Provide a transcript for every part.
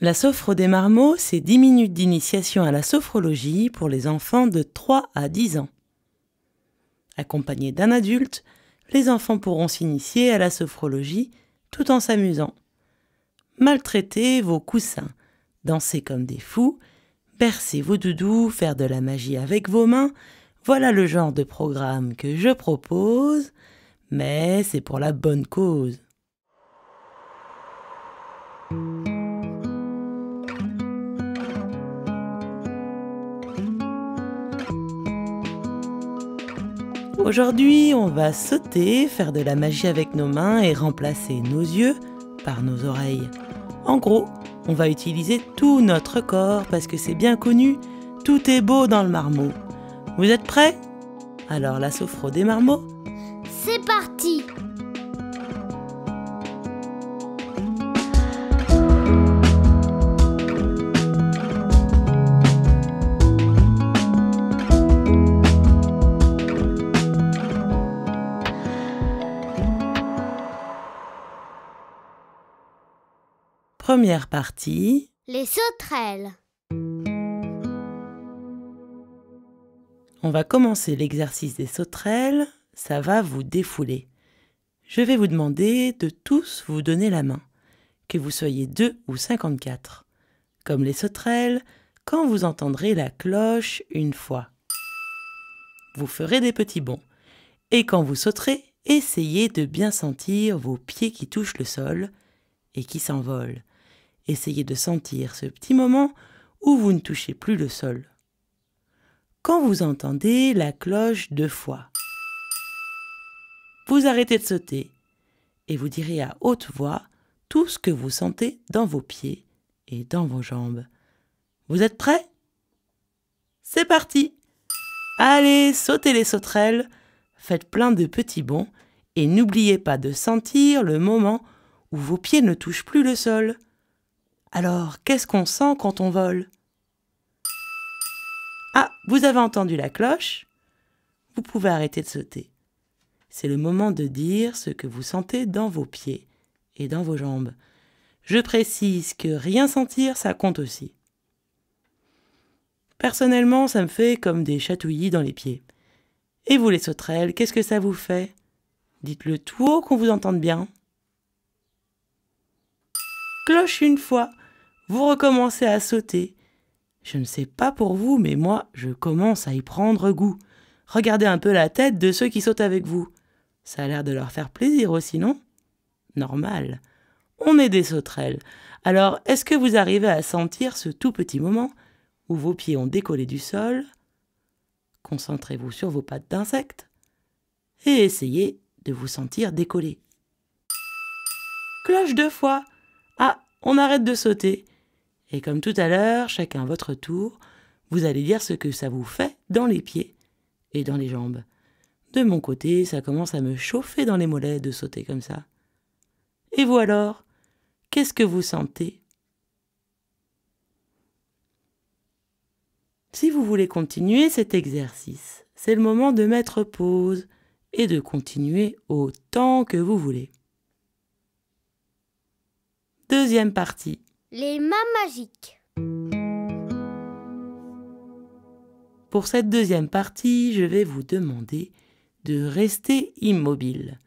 La Sophro des Marmots, c'est 10 minutes d'initiation à la sophrologie pour les enfants de 3 à 10 ans. Accompagnés d'un adulte, les enfants pourront s'initier à la sophrologie tout en s'amusant. Maltraitez vos coussins, dansez comme des fous, bercez vos doudous, faire de la magie avec vos mains, voilà le genre de programme que je propose, mais c'est pour la bonne cause. Aujourd'hui, on va sauter, faire de la magie avec nos mains et remplacer nos yeux par nos oreilles. En gros, on va utiliser tout notre corps parce que c'est bien connu, tout est beau dans le marmot. Vous êtes prêts Alors la sophro des marmots C'est parti Première partie. Les sauterelles. On va commencer l'exercice des sauterelles. Ça va vous défouler. Je vais vous demander de tous vous donner la main, que vous soyez deux ou 54. Comme les sauterelles, quand vous entendrez la cloche une fois, vous ferez des petits bonds. Et quand vous sauterez, essayez de bien sentir vos pieds qui touchent le sol et qui s'envolent. Essayez de sentir ce petit moment où vous ne touchez plus le sol. Quand vous entendez la cloche deux fois, vous arrêtez de sauter et vous direz à haute voix tout ce que vous sentez dans vos pieds et dans vos jambes. Vous êtes prêts C'est parti Allez, sautez les sauterelles, faites plein de petits bonds et n'oubliez pas de sentir le moment où vos pieds ne touchent plus le sol. Alors, qu'est-ce qu'on sent quand on vole Ah, vous avez entendu la cloche Vous pouvez arrêter de sauter. C'est le moment de dire ce que vous sentez dans vos pieds et dans vos jambes. Je précise que rien sentir, ça compte aussi. Personnellement, ça me fait comme des chatouillis dans les pieds. Et vous les sauterelles, qu'est-ce que ça vous fait Dites-le tout haut qu'on vous entende bien. Cloche une fois. Vous recommencez à sauter. Je ne sais pas pour vous, mais moi, je commence à y prendre goût. Regardez un peu la tête de ceux qui sautent avec vous. Ça a l'air de leur faire plaisir aussi, non Normal. On est des sauterelles. Alors, est-ce que vous arrivez à sentir ce tout petit moment où vos pieds ont décollé du sol Concentrez-vous sur vos pattes d'insectes et essayez de vous sentir décoller. Cloche deux fois. Ah, on arrête de sauter. Et comme tout à l'heure, chacun votre tour, vous allez dire ce que ça vous fait dans les pieds et dans les jambes. De mon côté, ça commence à me chauffer dans les mollets de sauter comme ça. Et vous alors Qu'est-ce que vous sentez Si vous voulez continuer cet exercice, c'est le moment de mettre pause et de continuer autant que vous voulez. Deuxième partie. Les mains magiques. Pour cette deuxième partie, je vais vous demander de rester immobile,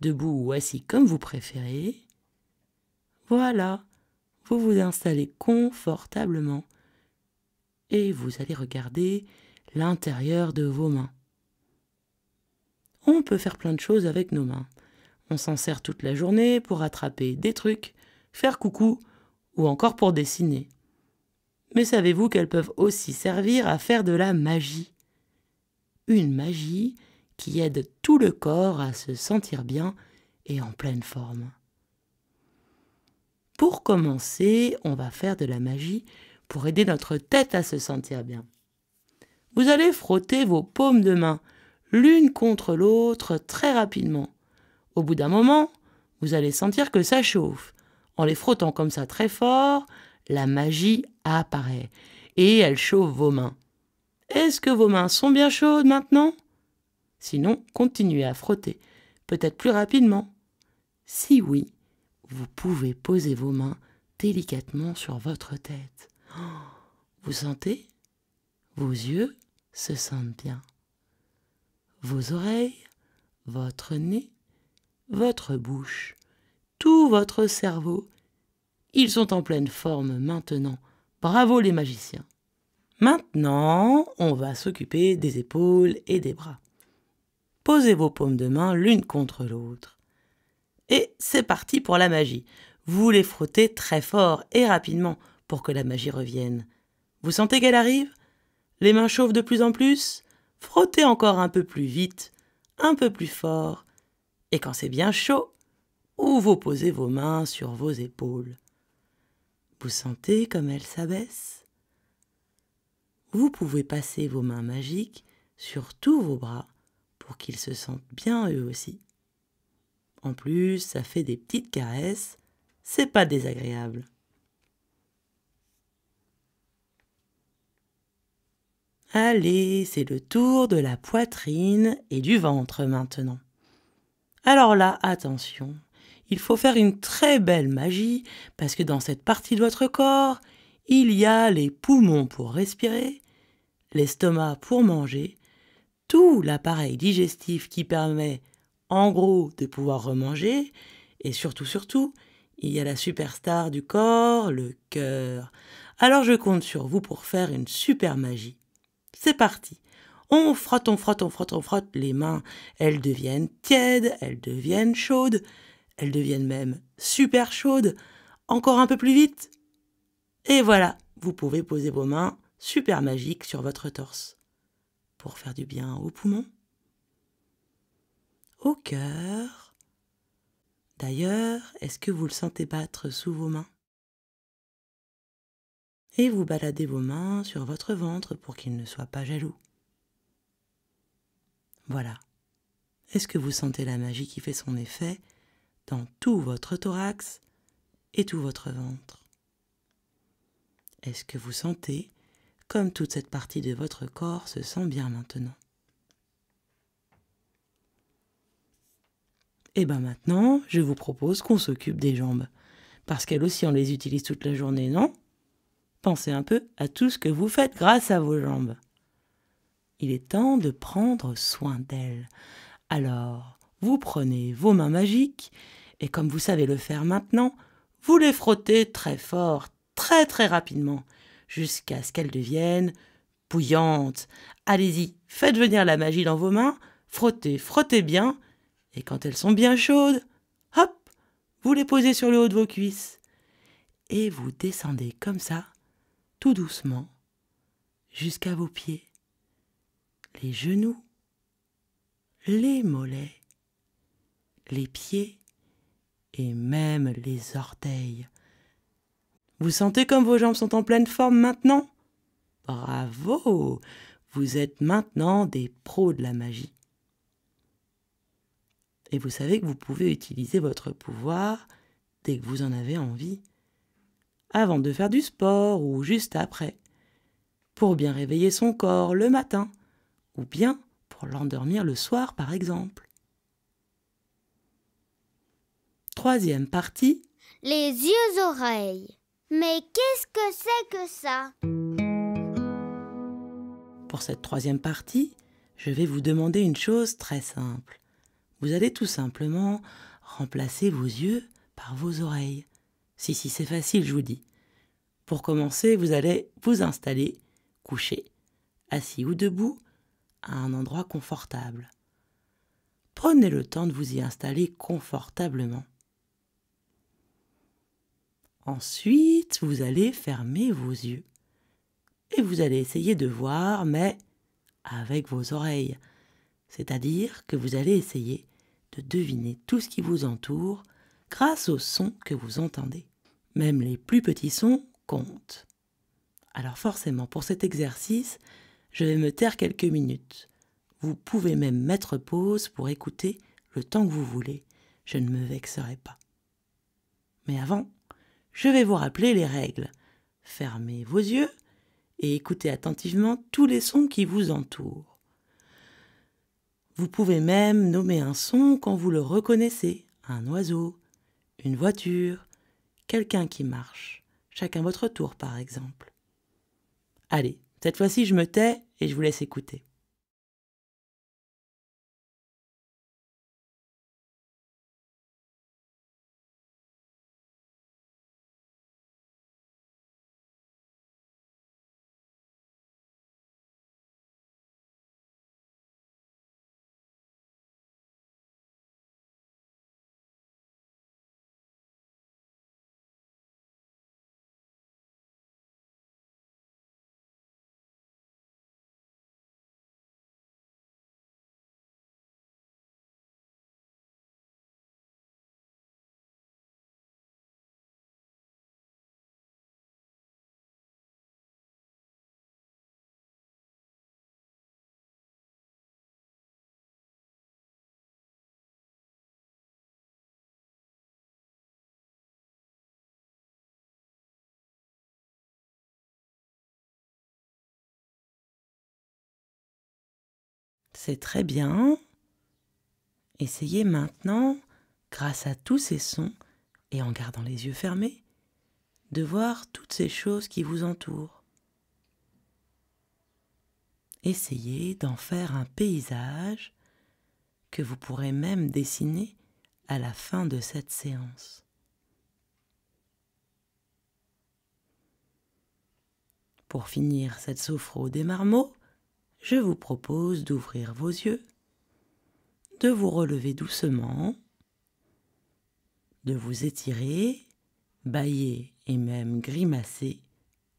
debout ou assis comme vous préférez. Voilà, vous vous installez confortablement et vous allez regarder l'intérieur de vos mains. On peut faire plein de choses avec nos mains. On s'en sert toute la journée pour attraper des trucs, faire coucou, ou encore pour dessiner. Mais savez-vous qu'elles peuvent aussi servir à faire de la magie Une magie qui aide tout le corps à se sentir bien et en pleine forme. Pour commencer, on va faire de la magie pour aider notre tête à se sentir bien. Vous allez frotter vos paumes de main l'une contre l'autre très rapidement. Au bout d'un moment, vous allez sentir que ça chauffe en les frottant comme ça très fort, la magie apparaît et elle chauffe vos mains. Est-ce que vos mains sont bien chaudes maintenant Sinon, continuez à frotter, peut-être plus rapidement. Si oui, vous pouvez poser vos mains délicatement sur votre tête. Oh, vous sentez Vos yeux se sentent bien. Vos oreilles, votre nez, votre bouche votre cerveau. Ils sont en pleine forme maintenant. Bravo les magiciens. Maintenant, on va s'occuper des épaules et des bras. Posez vos paumes de main l'une contre l'autre. Et c'est parti pour la magie. Vous les frottez très fort et rapidement pour que la magie revienne. Vous sentez qu'elle arrive Les mains chauffent de plus en plus Frottez encore un peu plus vite, un peu plus fort. Et quand c'est bien chaud, ou vous posez vos mains sur vos épaules. Vous sentez comme elles s'abaissent Vous pouvez passer vos mains magiques sur tous vos bras pour qu'ils se sentent bien eux aussi. En plus, ça fait des petites caresses, c'est pas désagréable. Allez, c'est le tour de la poitrine et du ventre maintenant. Alors là, attention, il faut faire une très belle magie parce que dans cette partie de votre corps, il y a les poumons pour respirer, l'estomac pour manger, tout l'appareil digestif qui permet en gros de pouvoir remanger, et surtout surtout, il y a la superstar du corps, le cœur. Alors je compte sur vous pour faire une super magie. C'est parti. On frotte, on frotte, on frotte, on frotte les mains. Elles deviennent tièdes, elles deviennent chaudes. Elles deviennent même super chaudes. Encore un peu plus vite. Et voilà, vous pouvez poser vos mains super magiques sur votre torse pour faire du bien aux poumons, au cœur. D'ailleurs, est-ce que vous le sentez battre sous vos mains Et vous baladez vos mains sur votre ventre pour qu'il ne soit pas jaloux. Voilà. Est-ce que vous sentez la magie qui fait son effet dans tout votre thorax et tout votre ventre. Est-ce que vous sentez comme toute cette partie de votre corps se sent bien maintenant Et eh bien maintenant, je vous propose qu'on s'occupe des jambes, parce qu'elles aussi on les utilise toute la journée, non Pensez un peu à tout ce que vous faites grâce à vos jambes. Il est temps de prendre soin d'elles. Alors, vous prenez vos mains magiques, et comme vous savez le faire maintenant, vous les frottez très fort, très très rapidement, jusqu'à ce qu'elles deviennent bouillantes. Allez-y, faites venir la magie dans vos mains, frottez, frottez bien, et quand elles sont bien chaudes, hop, vous les posez sur le haut de vos cuisses. Et vous descendez comme ça, tout doucement, jusqu'à vos pieds, les genoux, les mollets, les pieds et même les orteils. Vous sentez comme vos jambes sont en pleine forme maintenant Bravo Vous êtes maintenant des pros de la magie. Et vous savez que vous pouvez utiliser votre pouvoir dès que vous en avez envie, avant de faire du sport ou juste après, pour bien réveiller son corps le matin, ou bien pour l'endormir le soir par exemple. Troisième partie. Les yeux-oreilles. Mais qu'est-ce que c'est que ça Pour cette troisième partie, je vais vous demander une chose très simple. Vous allez tout simplement remplacer vos yeux par vos oreilles. Si, si, c'est facile, je vous dis. Pour commencer, vous allez vous installer, couché, assis ou debout, à un endroit confortable. Prenez le temps de vous y installer confortablement. Ensuite, vous allez fermer vos yeux. Et vous allez essayer de voir, mais avec vos oreilles. C'est-à-dire que vous allez essayer de deviner tout ce qui vous entoure grâce aux sons que vous entendez. Même les plus petits sons comptent. Alors forcément, pour cet exercice, je vais me taire quelques minutes. Vous pouvez même mettre pause pour écouter le temps que vous voulez. Je ne me vexerai pas. Mais avant, je vais vous rappeler les règles. Fermez vos yeux et écoutez attentivement tous les sons qui vous entourent. Vous pouvez même nommer un son quand vous le reconnaissez, un oiseau, une voiture, quelqu'un qui marche, chacun votre tour par exemple. Allez, cette fois-ci je me tais et je vous laisse écouter. C'est très bien. Essayez maintenant, grâce à tous ces sons, et en gardant les yeux fermés, de voir toutes ces choses qui vous entourent. Essayez d'en faire un paysage que vous pourrez même dessiner à la fin de cette séance. Pour finir cette sophro des marmots, je vous propose d'ouvrir vos yeux, de vous relever doucement, de vous étirer, bailler et même grimacer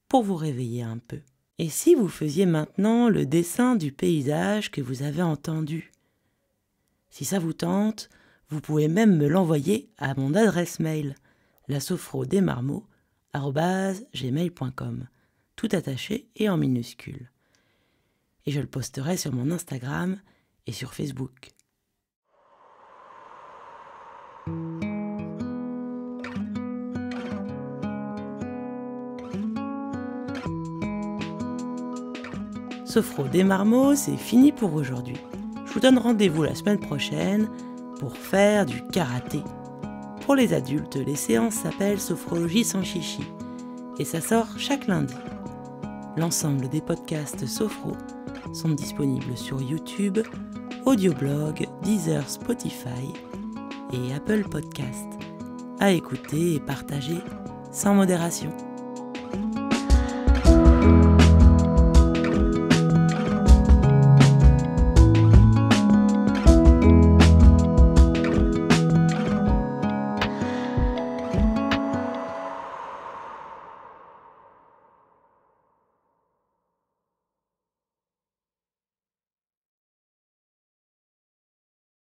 pour vous réveiller un peu. Et si vous faisiez maintenant le dessin du paysage que vous avez entendu Si ça vous tente, vous pouvez même me l'envoyer à mon adresse mail, la-sophrot-des-marmeaux-gmail.com, tout attaché et en minuscules et je le posterai sur mon Instagram et sur Facebook. Sophro des marmots, c'est fini pour aujourd'hui. Je vous donne rendez-vous la semaine prochaine pour faire du karaté. Pour les adultes, les séances s'appellent Sophrologie sans chichi et ça sort chaque lundi. L'ensemble des podcasts Sophro sont disponibles sur YouTube, Audioblog, Deezer, Spotify et Apple Podcast. À écouter et partager sans modération.